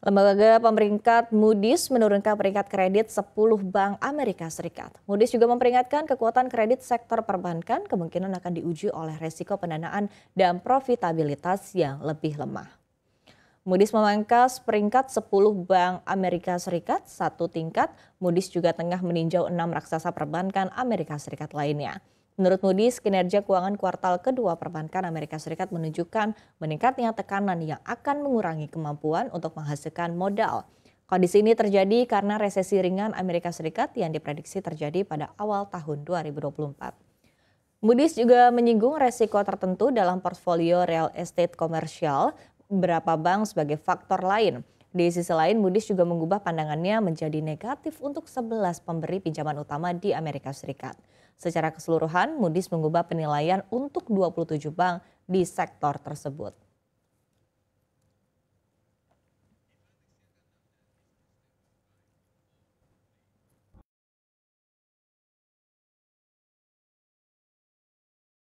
Lembaga pemeringkat Moody's menurunkan peringkat kredit 10 bank Amerika Serikat. Moody's juga memperingatkan kekuatan kredit sektor perbankan kemungkinan akan diuji oleh resiko pendanaan dan profitabilitas yang lebih lemah. Moody's memangkas peringkat 10 bank Amerika Serikat satu tingkat. Moody's juga tengah meninjau enam raksasa perbankan Amerika Serikat lainnya. Menurut Moody's, kinerja keuangan kuartal kedua perbankan Amerika Serikat menunjukkan meningkatnya tekanan yang akan mengurangi kemampuan untuk menghasilkan modal. Kondisi ini terjadi karena resesi ringan Amerika Serikat yang diprediksi terjadi pada awal tahun 2024. Moody's juga menyinggung resiko tertentu dalam portfolio real estate komersial beberapa bank sebagai faktor lain. Di sisi lain, Moody's juga mengubah pandangannya menjadi negatif untuk 11 pemberi pinjaman utama di Amerika Serikat. Secara keseluruhan, Moody's mengubah penilaian untuk 27 bank di sektor tersebut.